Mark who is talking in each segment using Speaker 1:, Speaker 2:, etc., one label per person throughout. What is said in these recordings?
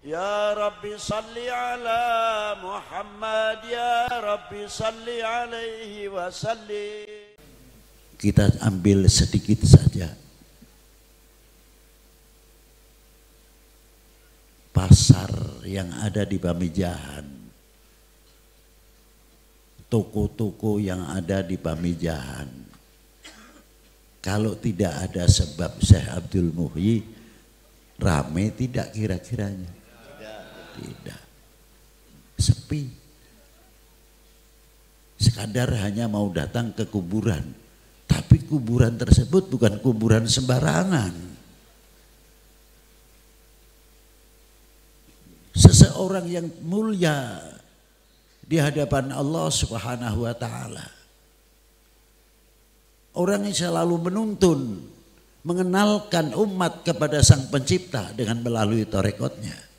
Speaker 1: يا رب صل على محمد يا رب صل عليه وسلم kita ambil sedikit saja pasar yang ada di Bamijahan toko-toko yang ada di Bamijahan kalau tidak ada sebab Syekh Abdul Muhyi rame tidak kira-kiranya tidak. Sepi. Sekadar hanya mau datang ke kuburan. Tapi kuburan tersebut bukan kuburan sembarangan. Seseorang yang mulia di hadapan Allah Subhanahu wa taala. Orang yang selalu menuntun mengenalkan umat kepada sang pencipta dengan melalui torekotnya.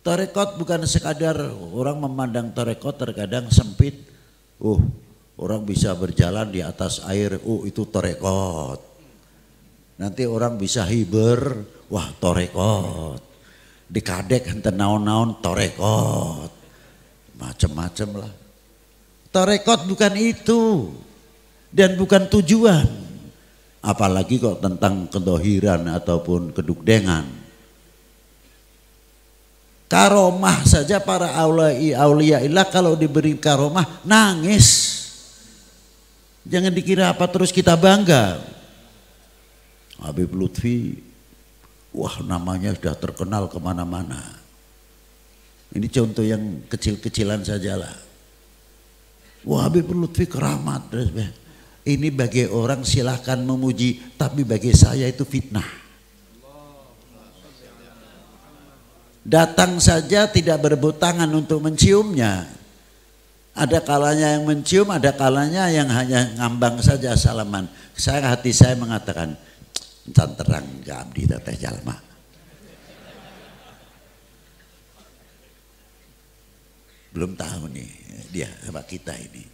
Speaker 1: Torekot bukan sekadar orang memandang torekot terkadang sempit. Uh, orang bisa berjalan di atas air. Uh, itu torekot. Nanti orang bisa hiber. Wah, torekot. Di kadek hente naon-naon torekot. Macem-macem lah. Torekot bukan itu. Dan bukan tujuan. Apalagi kok tentang kedohiran ataupun kedukdengan Karomah saja para aulia ilah kalau diberi karomah nangis. Jangan dikira apa terus kita bangga. Habib Lutfi, wah namanya sudah terkenal kemana-mana. Ini contoh yang kecil-kecilan sajalah. Wah Habib Lutfi keramat. Ini bagi orang silahkan memuji, tapi bagi saya itu fitnah. Datang saja tidak berebut tangan untuk menciumnya. Ada kalanya yang mencium, ada kalanya yang hanya ngambang saja salaman. Saya hati saya mengatakan, encan terang abdi teteh jalma. Belum tahu nih dia apa kita ini.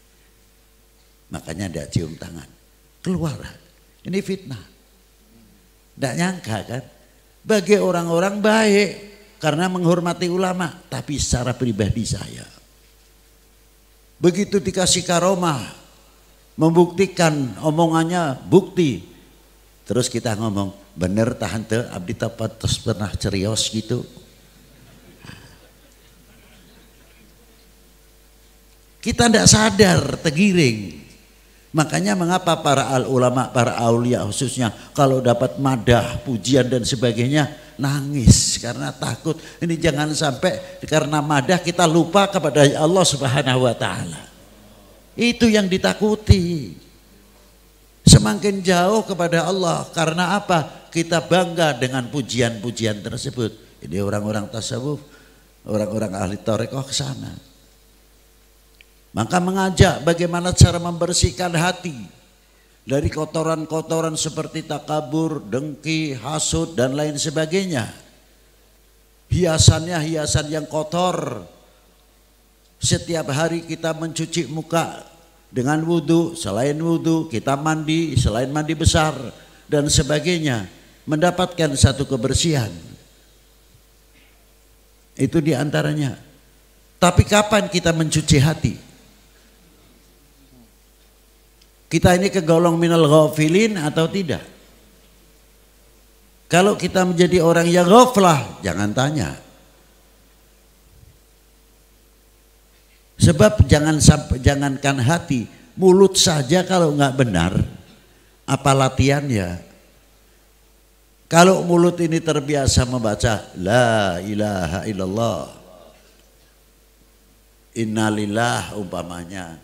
Speaker 1: Makanya dia cium tangan. Keluar. Ini fitnah. Tidak nyangka kan. Bagi orang-orang baik karena menghormati ulama, tapi secara pribadi saya. Begitu dikasih karomah, membuktikan omongannya bukti. Terus kita ngomong, bener tahan te, abdi tepat terus pernah cerios gitu. Kita tidak sadar, tegiring. Makanya mengapa para al ulama, para aulia khususnya kalau dapat madah, pujian dan sebagainya nangis karena takut ini jangan sampai karena madah kita lupa kepada Allah Subhanahu wa taala. Itu yang ditakuti. Semakin jauh kepada Allah karena apa? Kita bangga dengan pujian-pujian tersebut. Ini orang-orang tasawuf, orang-orang ahli tarekat ke sana. Maka mengajak bagaimana cara membersihkan hati dari kotoran-kotoran seperti takabur, dengki, hasut, dan lain sebagainya. Hiasannya hiasan yang kotor. Setiap hari kita mencuci muka dengan wudhu, selain wudhu kita mandi, selain mandi besar, dan sebagainya. Mendapatkan satu kebersihan. Itu diantaranya. Tapi kapan kita mencuci hati? Kita ini kegolong minal ghafilin atau tidak? Kalau kita menjadi orang yang ghaflah, jangan tanya. Sebab jangan jangankan hati, mulut saja kalau nggak benar, apa latihannya? Kalau mulut ini terbiasa membaca La ilaha illallah Innalillah umpamanya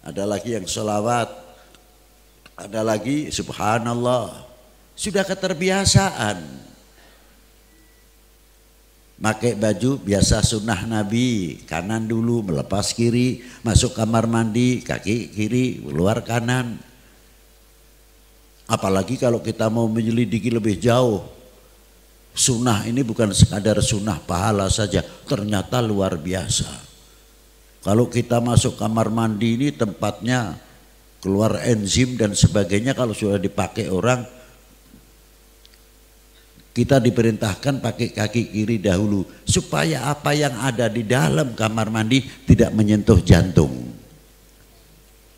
Speaker 1: Ada lagi yang selawat ada lagi subhanallah. Sudah keterbiasaan. Pakai baju biasa sunnah Nabi, kanan dulu melepas kiri, masuk kamar mandi, kaki kiri, keluar kanan. Apalagi kalau kita mau menyelidiki lebih jauh, sunnah ini bukan sekadar sunnah pahala saja, ternyata luar biasa. Kalau kita masuk kamar mandi ini tempatnya keluar enzim dan sebagainya kalau sudah dipakai orang kita diperintahkan pakai kaki kiri dahulu supaya apa yang ada di dalam kamar mandi tidak menyentuh jantung.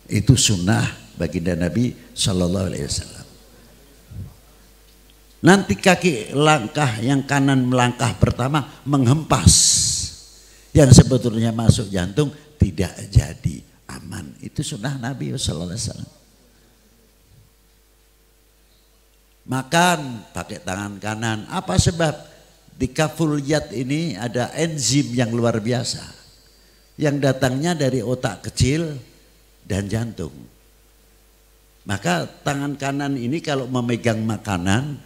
Speaker 1: Itu sunnah baginda Nabi Shallallahu Alaihi Wasallam. Nanti kaki langkah yang kanan melangkah pertama menghempas yang sebetulnya masuk jantung tidak jadi aman. Itu sunnah Nabi Sallallahu Alaihi Wasallam. Makan pakai tangan kanan. Apa sebab? Di kafuliat ini ada enzim yang luar biasa. Yang datangnya dari otak kecil dan jantung. Maka tangan kanan ini kalau memegang makanan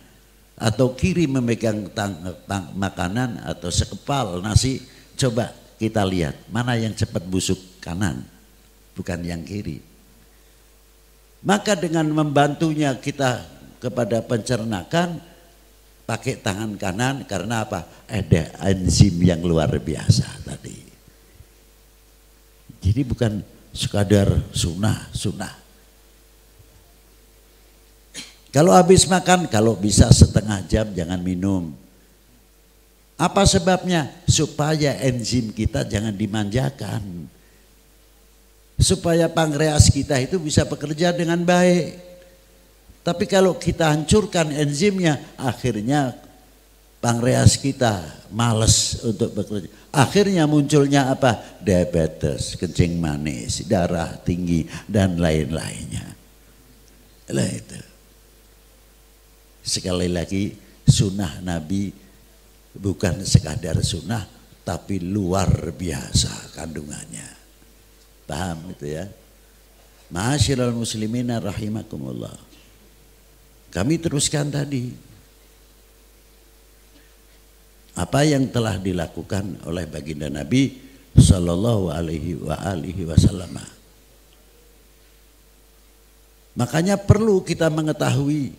Speaker 1: atau kiri memegang tang, tang, makanan atau sekepal nasi, coba kita lihat mana yang cepat busuk kanan bukan yang kiri. Maka dengan membantunya kita kepada pencernakan pakai tangan kanan karena apa? Ada enzim yang luar biasa tadi. Jadi bukan sekadar sunnah, sunnah. Kalau habis makan, kalau bisa setengah jam jangan minum. Apa sebabnya? Supaya enzim kita jangan dimanjakan supaya pankreas kita itu bisa bekerja dengan baik. Tapi kalau kita hancurkan enzimnya, akhirnya pankreas kita males untuk bekerja. Akhirnya munculnya apa? Diabetes, kencing manis, darah tinggi, dan lain-lainnya. Lah itu. Sekali lagi, sunnah Nabi bukan sekadar sunnah, tapi luar biasa kandungannya. Paham gitu ya. Ma'asyiral muslimina rahimakumullah. Kami teruskan tadi. Apa yang telah dilakukan oleh baginda Nabi Sallallahu alaihi wa alihi wasallam. Makanya perlu kita mengetahui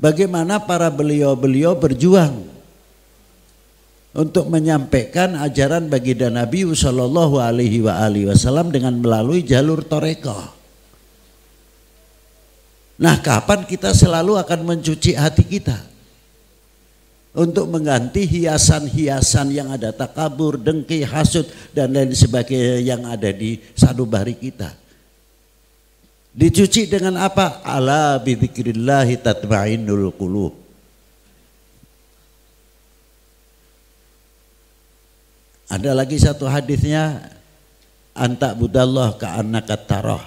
Speaker 1: bagaimana para beliau-beliau berjuang untuk menyampaikan ajaran bagi dan Nabi Shallallahu Alaihi Wasallam dengan melalui jalur toreko. Nah, kapan kita selalu akan mencuci hati kita untuk mengganti hiasan-hiasan yang ada takabur, dengki, hasut dan lain sebagainya yang ada di sanubari kita. Dicuci dengan apa? Ala bidzikrillah tatma'innul qulub. Ada lagi satu hadisnya antak budallah ke anak taroh.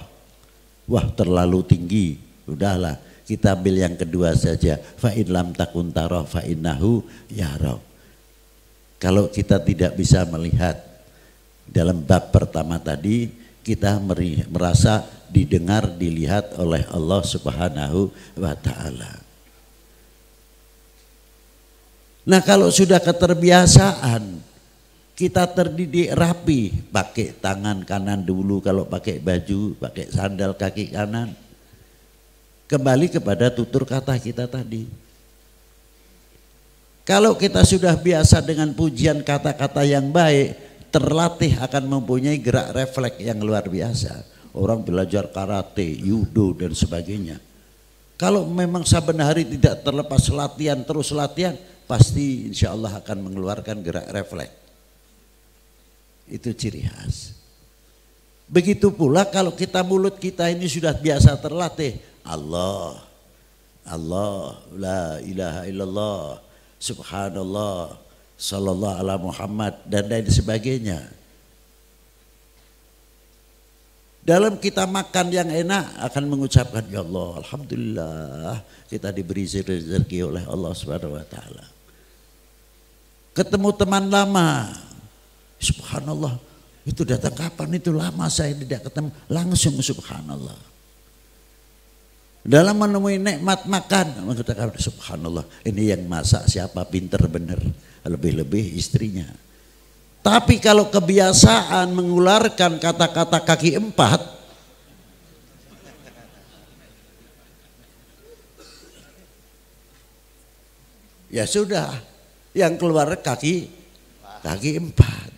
Speaker 1: Wah terlalu tinggi, udahlah kita ambil yang kedua saja. Fa'in lam takun fa innahu yaroh. Kalau kita tidak bisa melihat dalam bab pertama tadi, kita merasa didengar, dilihat oleh Allah Subhanahu wa Ta'ala. Nah, kalau sudah keterbiasaan, kita terdidik rapi pakai tangan kanan dulu kalau pakai baju pakai sandal kaki kanan kembali kepada tutur kata kita tadi kalau kita sudah biasa dengan pujian kata-kata yang baik terlatih akan mempunyai gerak refleks yang luar biasa orang belajar karate judo dan sebagainya kalau memang saben hari tidak terlepas latihan terus latihan pasti insya Allah akan mengeluarkan gerak refleks itu ciri khas. Begitu pula kalau kita mulut kita ini sudah biasa terlatih. Allah, Allah, la ilaha illallah, subhanallah, sallallahu ala Muhammad, dan lain sebagainya. Dalam kita makan yang enak akan mengucapkan ya Allah, alhamdulillah kita diberi rezeki oleh Allah Subhanahu wa taala. Ketemu teman lama, Subhanallah, itu datang kapan itu lama saya tidak ketemu. Langsung subhanallah. Dalam menemui nikmat makan, mengatakan subhanallah, ini yang masak siapa pinter bener, lebih-lebih istrinya. Tapi kalau kebiasaan mengularkan kata-kata kaki empat, ya sudah, yang keluar kaki kaki empat.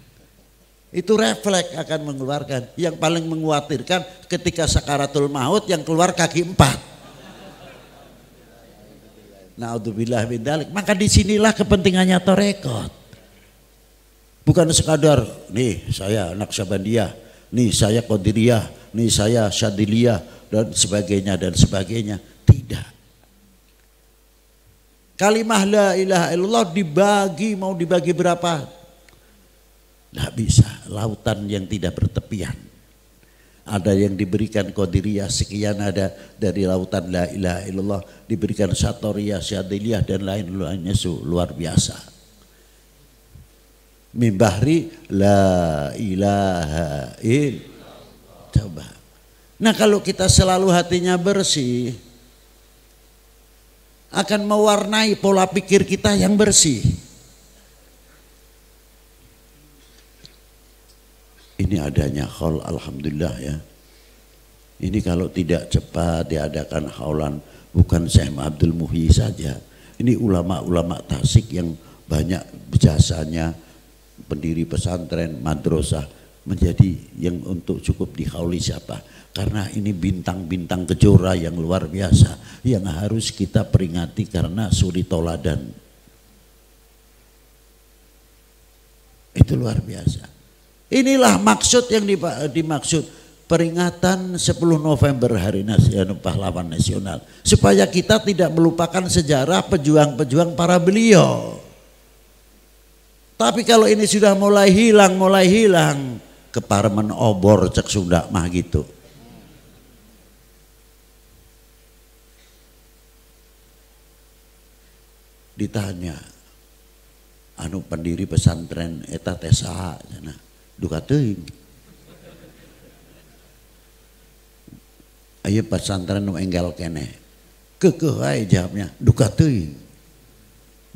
Speaker 1: Itu refleks akan mengeluarkan. Yang paling mengkhawatirkan ketika sakaratul maut yang keluar kaki empat. Naudzubillah min dalik. Maka disinilah kepentingannya torekot. Bukan sekadar, nih saya anak Syabandia, nih saya Qadiriyah, nih saya Syadiliyah, dan sebagainya, dan sebagainya. Tidak. Kalimah la ilaha illallah dibagi, mau dibagi berapa? bisa lautan yang tidak bertepian. Ada yang diberikan kodiriyah sekian ada dari lautan la ilaha illallah diberikan satoriyah syadiliyah dan lain-lainnya luar biasa. Mimbahri la ilaha il. Coba. Nah kalau kita selalu hatinya bersih akan mewarnai pola pikir kita yang bersih. ini adanya haul alhamdulillah ya. Ini kalau tidak cepat diadakan haulan bukan Syekh Abdul Muhyi saja. Ini ulama-ulama Tasik yang banyak jasanya pendiri pesantren, madrasah menjadi yang untuk cukup dihauli siapa? Karena ini bintang-bintang kejora yang luar biasa yang harus kita peringati karena suri toladan. Itu luar biasa. Inilah maksud yang dimaksud peringatan 10 November Hari Nasional eh, Pahlawan Nasional supaya kita tidak melupakan sejarah pejuang-pejuang para beliau. Tapi kalau ini sudah mulai hilang, mulai hilang, keparmen obor cek sudah mah gitu. Ditanya, anu pendiri pesantren eta teh saha duka teuing ayeuna pesantren nu enggal kene kekeh wae jawabnya duka teuing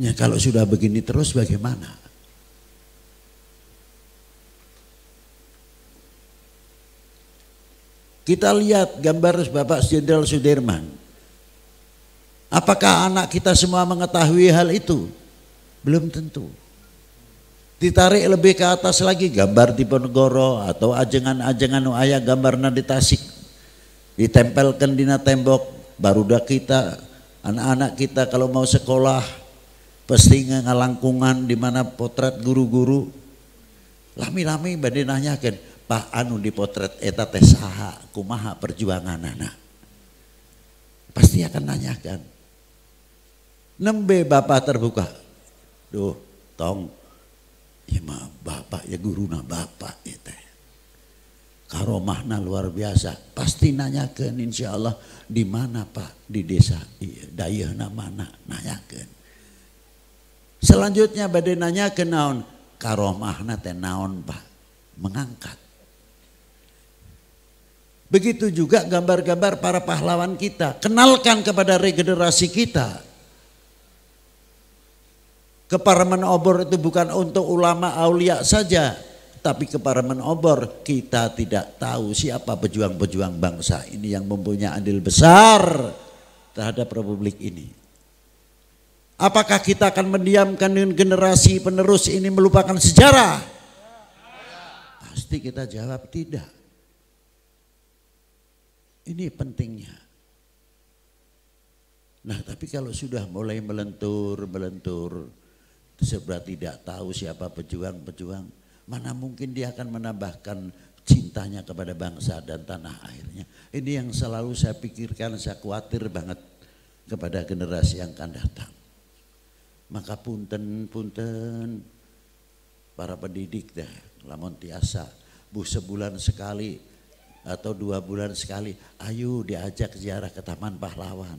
Speaker 1: ya kalau sudah begini terus bagaimana Kita lihat gambar Bapak Jenderal Sudirman. Apakah anak kita semua mengetahui hal itu? Belum tentu ditarik lebih ke atas lagi gambar di Diponegoro atau ajengan-ajengan ayah gambar di Tasik ditempelkan di tembok dah kita anak-anak kita kalau mau sekolah pasti ngalangkungan di mana potret guru-guru lami-lami bade nanyakan Pak anu dipotret eta teh saha kumaha anak pasti akan nanyakan nembe bapak terbuka duh tong Ya, ma, bapak ya guru na bapak itu. Ya karomahna luar biasa. Pasti nanya nanyakan insya Allah di mana pak di desa iya, dayahna mana ke. Selanjutnya badai nanya ke naon karomahna teh naon pak mengangkat. Begitu juga gambar-gambar para pahlawan kita. Kenalkan kepada regenerasi kita. Keparaman obor itu bukan untuk ulama aulia saja, tapi keparaman obor kita tidak tahu siapa pejuang-pejuang bangsa ini yang mempunyai andil besar terhadap republik ini. Apakah kita akan mendiamkan generasi penerus ini melupakan sejarah? Pasti kita jawab tidak. Ini pentingnya. Nah, tapi kalau sudah mulai melentur, melentur, sebab tidak tahu siapa pejuang-pejuang, mana mungkin dia akan menambahkan cintanya kepada bangsa dan tanah airnya. Ini yang selalu saya pikirkan, saya khawatir banget kepada generasi yang akan datang. Maka punten, punten, para pendidik dah, lamun tiasa, bu sebulan sekali atau dua bulan sekali, ayo diajak ziarah ke Taman Pahlawan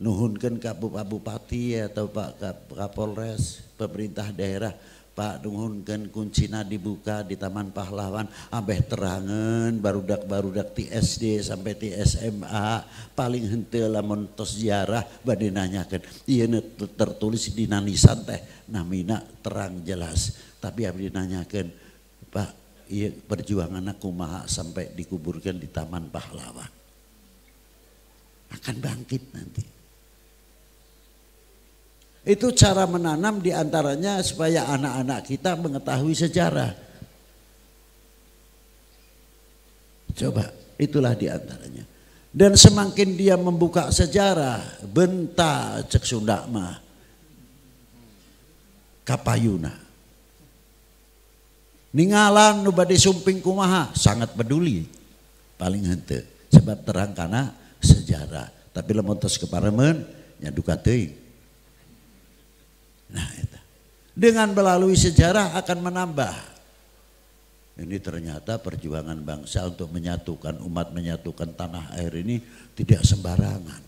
Speaker 1: nuhunkan ke bupati atau Pak Kapolres pemerintah daerah Pak nuhunkan kuncina dibuka di Taman Pahlawan ambeh terangan barudak-barudak ti SD sampai ti SMA paling hente lamun tos ziarah badai nanyakan iya tertulis di nanisan teh namina terang jelas tapi abdi nanyakan Pak perjuangan perjuangan maha sampai dikuburkan di Taman Pahlawan akan bangkit nanti itu cara menanam diantaranya supaya anak-anak kita mengetahui sejarah. Coba, itulah diantaranya. Dan semakin dia membuka sejarah, benta cek Sunda mah. Kapayuna. Ningalan nubadi sumping kumaha, sangat peduli. Paling hente sebab terang karena sejarah. Tapi lemotos keparemen nyaduka Nah, itu. Dengan melalui sejarah akan menambah. Ini ternyata perjuangan bangsa untuk menyatukan umat, menyatukan tanah air ini tidak sembarangan.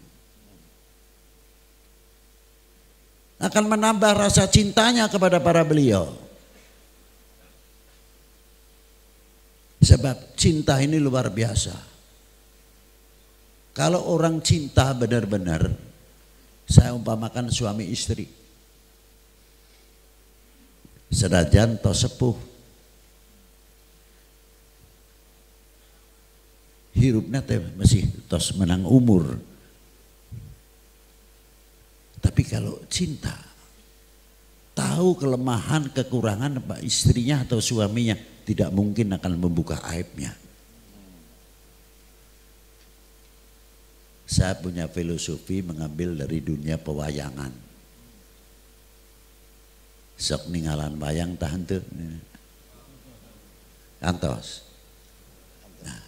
Speaker 1: Akan menambah rasa cintanya kepada para beliau. Sebab cinta ini luar biasa. Kalau orang cinta benar-benar, saya umpamakan suami istri senajan to sepuh hirupnya teh masih tos menang umur tapi kalau cinta tahu kelemahan kekurangan pak istrinya atau suaminya tidak mungkin akan membuka aibnya saya punya filosofi mengambil dari dunia pewayangan sok ninggalan bayang tahan tuh antos nah,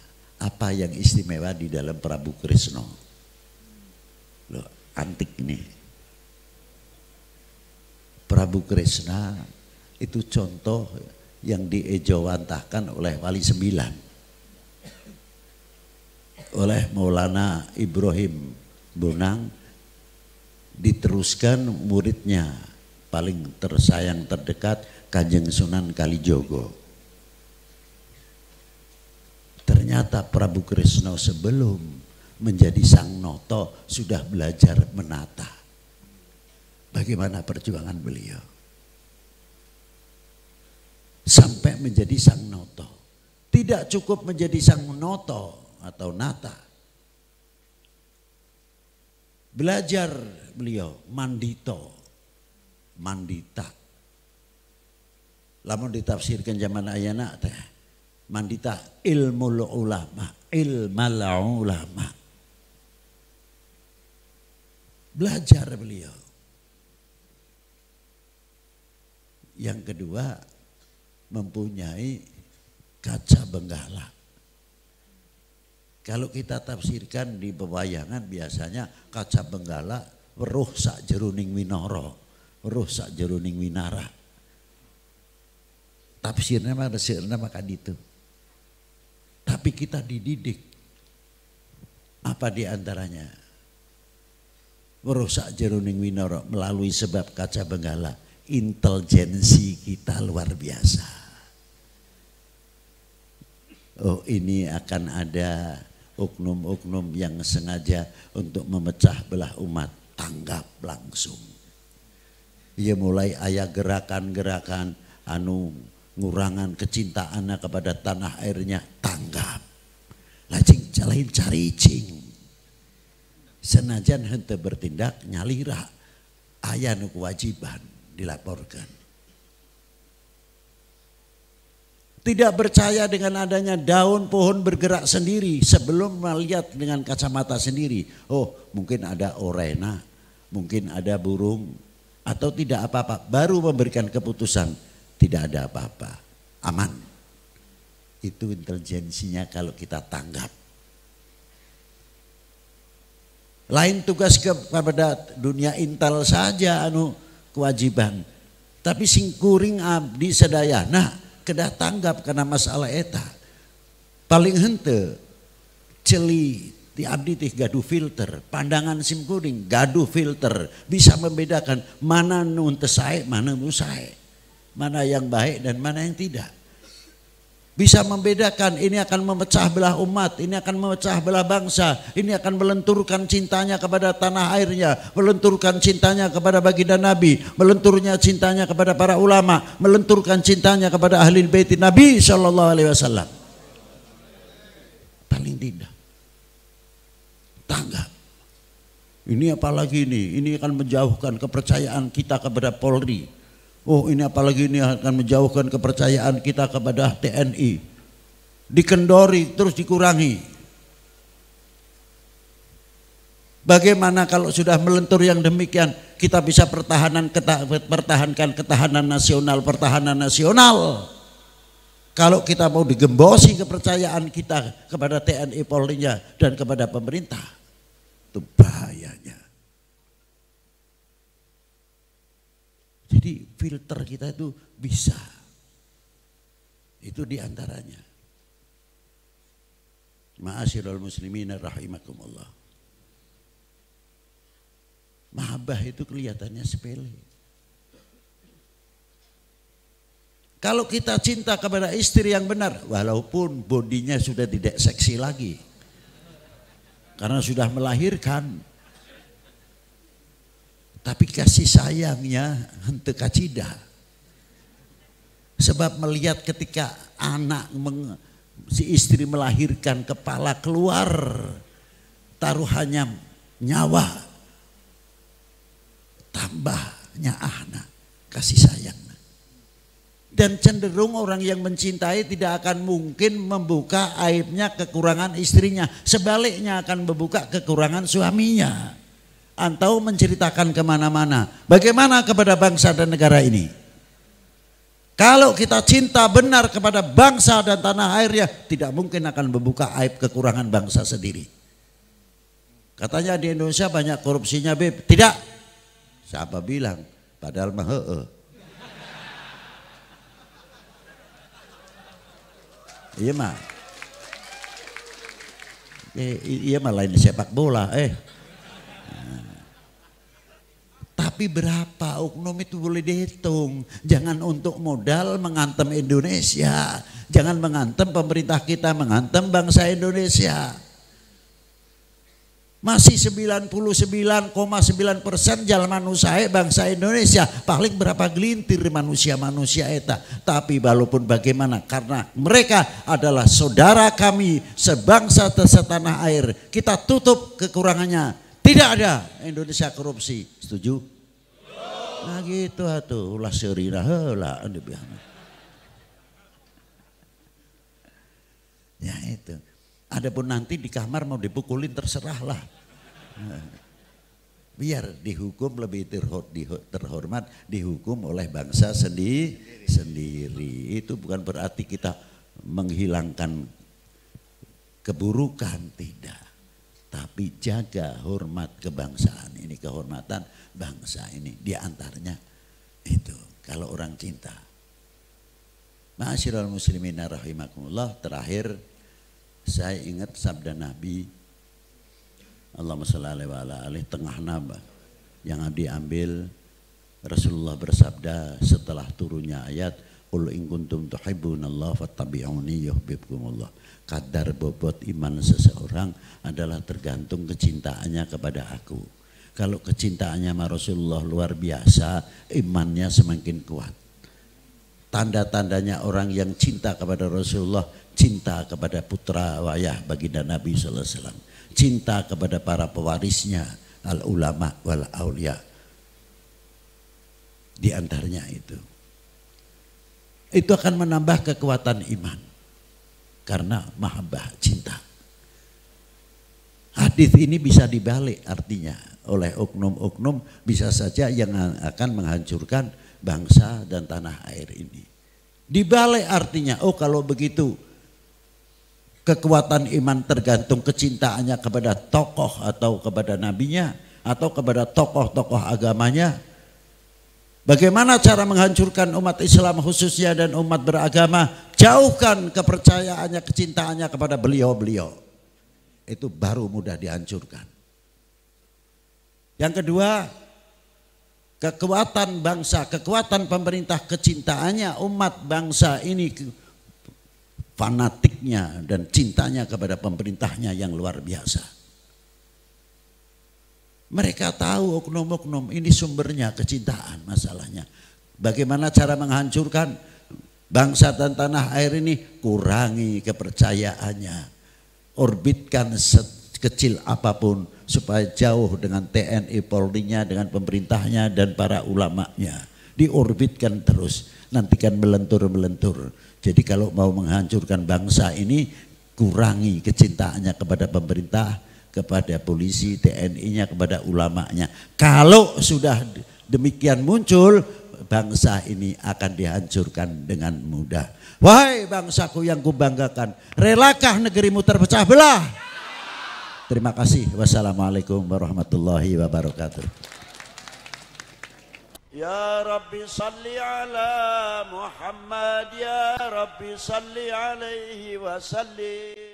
Speaker 1: apa yang istimewa di dalam Prabu Krishna lo antik nih Prabu Krishna itu contoh yang diejawantahkan oleh Wali Sembilan oleh Maulana Ibrahim Bonang diteruskan muridnya paling tersayang terdekat Kanjeng Sunan Kalijogo. Ternyata Prabu Krishna sebelum menjadi Sang Noto sudah belajar menata. Bagaimana perjuangan beliau? Sampai menjadi Sang Noto. Tidak cukup menjadi Sang Noto atau Nata. Belajar beliau, Mandito mandita. Lamun ditafsirkan zaman ayana teh mandita ilmu ulama, ilmu ulama. Belajar beliau. Yang kedua mempunyai kaca benggala. Kalau kita tafsirkan di pewayangan biasanya kaca benggala weruh sak jeruning winoro roh sak jeruning winara. Tafsirnya mah resirna maka itu. Tapi kita dididik. Apa diantaranya? antaranya merusak jeruning winara melalui sebab kaca benggala. Intelijensi kita luar biasa. Oh ini akan ada oknum-oknum yang sengaja untuk memecah belah umat. Tanggap langsung ia mulai ayah gerakan-gerakan anu ngurangan kecintaannya kepada tanah airnya tanggap lajing cari cing, senajan hente bertindak nyalira ayah nu kewajiban dilaporkan tidak percaya dengan adanya daun pohon bergerak sendiri sebelum melihat dengan kacamata sendiri oh mungkin ada orena mungkin ada burung atau tidak apa-apa baru memberikan keputusan tidak ada apa-apa aman itu intelijensinya kalau kita tanggap lain tugas kepada dunia intel saja anu kewajiban tapi singkuring abdi sedaya nah kena tanggap karena masalah eta paling hente celi Ti abdi tih gaduh filter, pandangan sim kuring gaduh filter, bisa membedakan mana nun tesai, mana musai, Mana yang baik dan mana yang tidak. Bisa membedakan ini akan memecah belah umat, ini akan memecah belah bangsa, ini akan melenturkan cintanya kepada tanah airnya, melenturkan cintanya kepada baginda Nabi, melenturnya cintanya kepada para ulama, melenturkan cintanya kepada ahli baiti Nabi Shallallahu Alaihi Wasallam. Paling tidak tangga. Ini apalagi ini, ini akan menjauhkan kepercayaan kita kepada Polri. Oh ini apalagi ini akan menjauhkan kepercayaan kita kepada TNI. Dikendori terus dikurangi. Bagaimana kalau sudah melentur yang demikian kita bisa pertahanan ketah, pertahankan ketahanan nasional, pertahanan nasional. Kalau kita mau digembosi kepercayaan kita kepada TNI Polri-nya dan kepada pemerintah itu bahayanya. Jadi filter kita itu bisa. Itu diantaranya. maasirul muslimina rahimakumullah. Mahabbah itu kelihatannya sepele. Kalau kita cinta kepada istri yang benar, walaupun bodinya sudah tidak seksi lagi, karena sudah melahirkan. Tapi kasih sayangnya hente kacida. Sebab melihat ketika anak meng, si istri melahirkan kepala keluar taruhannya nyawa tambahnya anak kasih sayang dan cenderung orang yang mencintai tidak akan mungkin membuka aibnya kekurangan istrinya sebaliknya akan membuka kekurangan suaminya atau menceritakan kemana-mana bagaimana kepada bangsa dan negara ini kalau kita cinta benar kepada bangsa dan tanah air ya, tidak mungkin akan membuka aib kekurangan bangsa sendiri katanya di Indonesia banyak korupsinya Beb tidak siapa bilang padahal mah Iya mah. Eh, iya mah lain sepak bola. Eh. Tapi berapa oknum itu boleh dihitung. Jangan untuk modal mengantem Indonesia. Jangan mengantem pemerintah kita, mengantem bangsa Indonesia masih 99,9 persen jalan manusia bangsa Indonesia paling berapa gelintir manusia-manusia eta tapi walaupun bagaimana karena mereka adalah saudara kami sebangsa setanah air kita tutup kekurangannya tidak ada Indonesia korupsi setuju nah gitu atuh ulah seurina ya itu Adapun nanti di kamar mau dipukulin terserahlah. Biar dihukum lebih terhormat, dihukum oleh bangsa sendiri. sendiri. Itu bukan berarti kita menghilangkan keburukan, tidak. Tapi jaga hormat kebangsaan ini, kehormatan bangsa ini. Di antaranya itu, kalau orang cinta. Ma'asyiral muslimin rahimakumullah, terakhir saya ingat sabda Nabi allah masalah alaihi wa tengah nabah yang diambil Rasulullah bersabda setelah turunnya ayat Ul in kuntum Allah fattabi'uni Allah. Kadar bobot iman seseorang adalah tergantung kecintaannya kepada aku. Kalau kecintaannya sama Rasulullah luar biasa, imannya semakin kuat. Tanda-tandanya orang yang cinta kepada Rasulullah cinta kepada putra wayah baginda Nabi sallallahu alaihi wasallam, cinta kepada para pewarisnya al ulama wal aulia. Di antaranya itu. Itu akan menambah kekuatan iman karena mahabbah cinta. Hadis ini bisa dibalik artinya oleh oknum-oknum bisa saja yang akan menghancurkan bangsa dan tanah air ini. Dibalik artinya, oh kalau begitu Kekuatan iman tergantung kecintaannya kepada tokoh atau kepada nabinya atau kepada tokoh-tokoh agamanya. Bagaimana cara menghancurkan umat Islam khususnya dan umat beragama? Jauhkan kepercayaannya, kecintaannya kepada beliau-beliau. Itu baru mudah dihancurkan. Yang kedua, kekuatan bangsa, kekuatan pemerintah, kecintaannya umat bangsa ini fanatiknya dan cintanya kepada pemerintahnya yang luar biasa. Mereka tahu oknum-oknum ini sumbernya kecintaan masalahnya. Bagaimana cara menghancurkan bangsa dan tanah air ini? Kurangi kepercayaannya. Orbitkan sekecil apapun supaya jauh dengan TNI e Polri-nya, dengan pemerintahnya dan para ulamanya diorbitkan terus, nantikan melentur-melentur. Jadi kalau mau menghancurkan bangsa ini, kurangi kecintaannya kepada pemerintah, kepada polisi, TNI-nya, kepada ulamanya. Kalau sudah demikian muncul, bangsa ini akan dihancurkan dengan mudah. Wahai bangsaku yang kubanggakan, relakah negerimu terpecah belah? Terima kasih. Wassalamualaikum warahmatullahi wabarakatuh. يا ربي صل على محمد يا ربي صل عليه وسلم